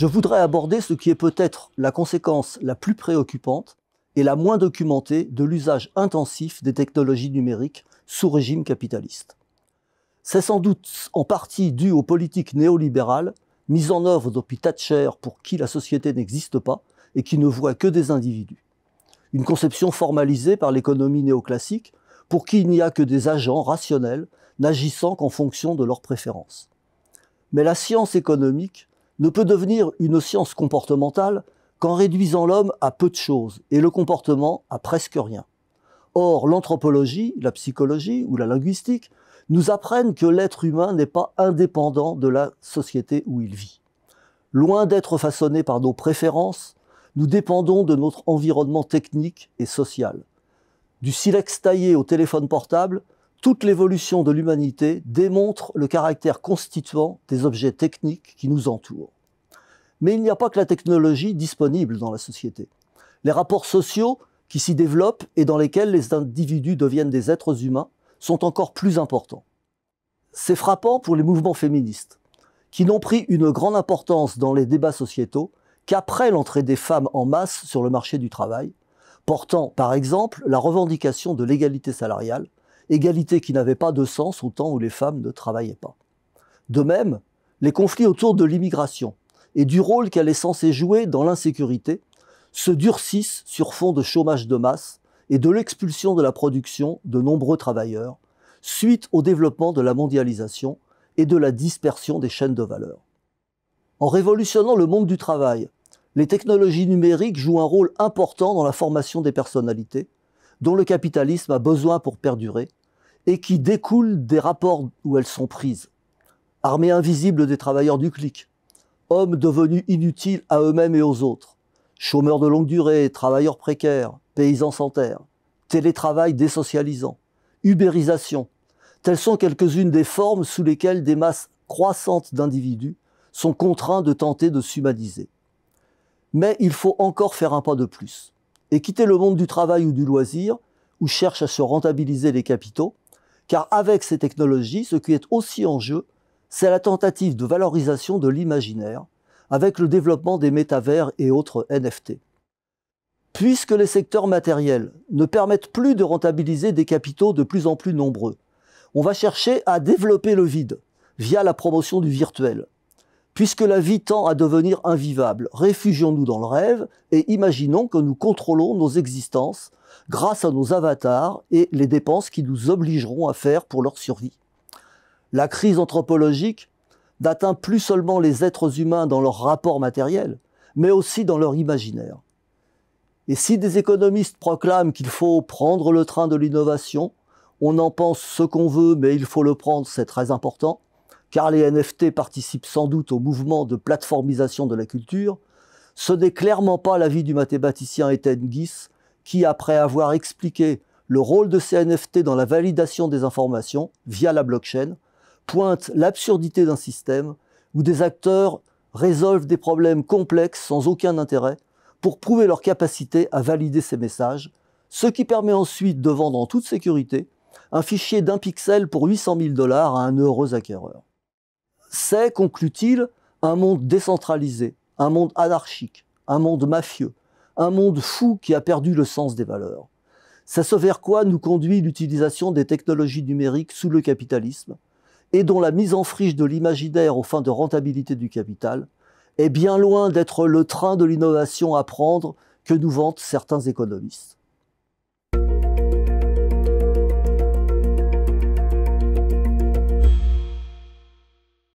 Je voudrais aborder ce qui est peut-être la conséquence la plus préoccupante et la moins documentée de l'usage intensif des technologies numériques sous régime capitaliste. C'est sans doute en partie dû aux politiques néolibérales mises en œuvre depuis Thatcher pour qui la société n'existe pas et qui ne voit que des individus. Une conception formalisée par l'économie néoclassique pour qui il n'y a que des agents rationnels n'agissant qu'en fonction de leurs préférences. Mais la science économique ne peut devenir une science comportementale qu'en réduisant l'homme à peu de choses et le comportement à presque rien. Or, l'anthropologie, la psychologie ou la linguistique nous apprennent que l'être humain n'est pas indépendant de la société où il vit. Loin d'être façonné par nos préférences, nous dépendons de notre environnement technique et social. Du silex taillé au téléphone portable, toute l'évolution de l'humanité démontre le caractère constituant des objets techniques qui nous entourent. Mais il n'y a pas que la technologie disponible dans la société. Les rapports sociaux qui s'y développent et dans lesquels les individus deviennent des êtres humains sont encore plus importants. C'est frappant pour les mouvements féministes, qui n'ont pris une grande importance dans les débats sociétaux qu'après l'entrée des femmes en masse sur le marché du travail, portant par exemple la revendication de l'égalité salariale, égalité qui n'avait pas de sens au temps où les femmes ne travaillaient pas. De même, les conflits autour de l'immigration et du rôle qu'elle est censée jouer dans l'insécurité se durcissent sur fond de chômage de masse et de l'expulsion de la production de nombreux travailleurs, suite au développement de la mondialisation et de la dispersion des chaînes de valeur. En révolutionnant le monde du travail, les technologies numériques jouent un rôle important dans la formation des personnalités, dont le capitalisme a besoin pour perdurer, et qui découlent des rapports où elles sont prises. Armée invisible des travailleurs du clic, hommes devenus inutiles à eux-mêmes et aux autres, chômeurs de longue durée, travailleurs précaires, paysans sans terre, télétravail désocialisant, ubérisation. Telles sont quelques-unes des formes sous lesquelles des masses croissantes d'individus sont contraints de tenter de s'humaniser. Mais il faut encore faire un pas de plus et quitter le monde du travail ou du loisir, où cherchent à se rentabiliser les capitaux, car avec ces technologies, ce qui est aussi en jeu, c'est la tentative de valorisation de l'imaginaire, avec le développement des métavers et autres NFT. Puisque les secteurs matériels ne permettent plus de rentabiliser des capitaux de plus en plus nombreux, on va chercher à développer le vide via la promotion du virtuel puisque la vie tend à devenir invivable, réfugions-nous dans le rêve et imaginons que nous contrôlons nos existences grâce à nos avatars et les dépenses qui nous obligeront à faire pour leur survie. La crise anthropologique n'atteint plus seulement les êtres humains dans leur rapport matériel, mais aussi dans leur imaginaire. Et si des économistes proclament qu'il faut prendre le train de l'innovation, on en pense ce qu'on veut, mais il faut le prendre, c'est très important, car les NFT participent sans doute au mouvement de plateformisation de la culture, ce n'est clairement pas l'avis du mathématicien Étienne Guis, qui, après avoir expliqué le rôle de ces NFT dans la validation des informations via la blockchain, pointe l'absurdité d'un système où des acteurs résolvent des problèmes complexes sans aucun intérêt pour prouver leur capacité à valider ces messages, ce qui permet ensuite de vendre en toute sécurité un fichier d'un pixel pour 800 000 dollars à un heureux acquéreur c'est, conclut-il, un monde décentralisé, un monde anarchique, un monde mafieux, un monde fou qui a perdu le sens des valeurs. C'est ce vers quoi nous conduit l'utilisation des technologies numériques sous le capitalisme, et dont la mise en friche de l'imaginaire aux fins de rentabilité du capital est bien loin d'être le train de l'innovation à prendre que nous vantent certains économistes.